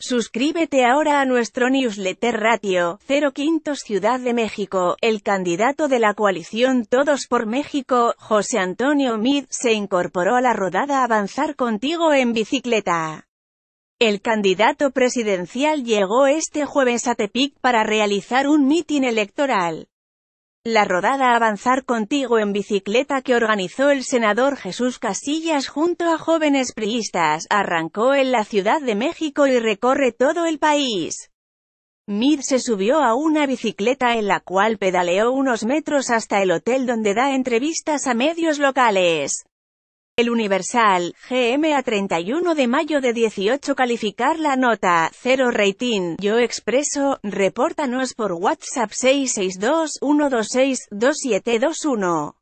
Suscríbete ahora a nuestro newsletter Ratio, 0 Ciudad de México. El candidato de la coalición Todos por México, José Antonio Mid, se incorporó a la rodada Avanzar Contigo en Bicicleta. El candidato presidencial llegó este jueves a Tepic para realizar un mitin electoral. La rodada Avanzar contigo en bicicleta que organizó el senador Jesús Casillas junto a jóvenes priistas, arrancó en la Ciudad de México y recorre todo el país. Mid se subió a una bicicleta en la cual pedaleó unos metros hasta el hotel donde da entrevistas a medios locales. El Universal, GM a 31 de mayo de 18 calificar la nota, 0 rating, yo expreso, repórtanos por WhatsApp 662 126 2721